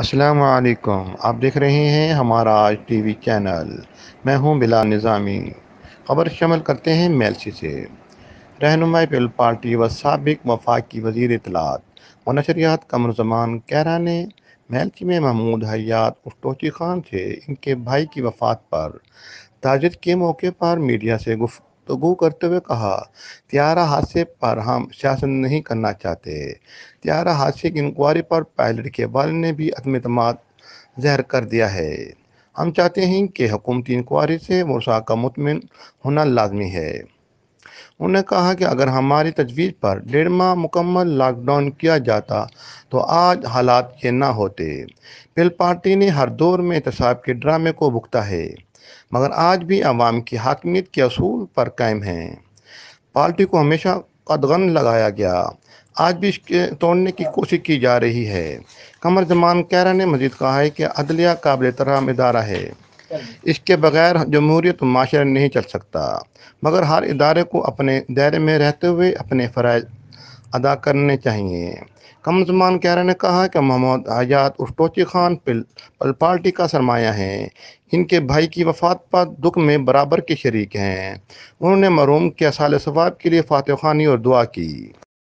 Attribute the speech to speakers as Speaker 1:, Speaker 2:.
Speaker 1: السلام علیکم آپ دیکھ رہے ہیں ہمارا آج ٹی وی چینل میں ہوں بلا نظامی خبر شمل کرتے ہیں میلسی سے رہنما پیپل پارٹی و سابق وفاقی وزیر اطلاعات و نشریات قمر زمان کیرا نے میلسی میں محمود حیات اسٹوچی خان سے ان کے بھائی کی وفات پر تاجر کے موقع پر میڈیا سے گفت گفتگو کرتے ہوئے کہا تیارہ حادثے پر ہم سیاست نہیں کرنا چاہتے تیارہ حادثے کی انکوائری پر پائلٹ کے والد نے بھی عدم اعتماد زہر کر دیا ہے ہم چاہتے ہیں کہ حکومتی انکوائری سے وسع کا مطمئن ہونا لازمی ہے انہوں نے کہا کہ اگر ہماری تجویز پر ڈیڑھ ماہ مکمل لاک ڈاؤن کیا جاتا تو آج حالات یہ نہ ہوتے پل پارٹی نے ہر دور میں احتساب کے ڈرامے کو بھگتا ہے مگر آج بھی عوام کی حاکمیت کے اصول پر قائم ہیں پارٹی کو ہمیشہ قدغن لگایا گیا آج بھی اس کے توڑنے کی کوشش کی جا رہی ہے قمر زمان کیرا نے مزید کہا ہے کہ عدلیہ قابل طرح ادارہ ہے اس کے بغیر جمہوریت معاشرہ نہیں چل سکتا مگر ہر ادارے کو اپنے دائرے میں رہتے ہوئے اپنے فرائض ادا کرنے چاہیے کم زمان کیرا نے کہا کہ محمد حیات اسٹوچی خان پل پل پارٹی کا سرمایہ ہیں ان کے بھائی کی وفات پر دکھ میں برابر کے شریک ہیں انہوں نے معروم کے اصال ثواب کے لیے فاتح خانی اور دعا کی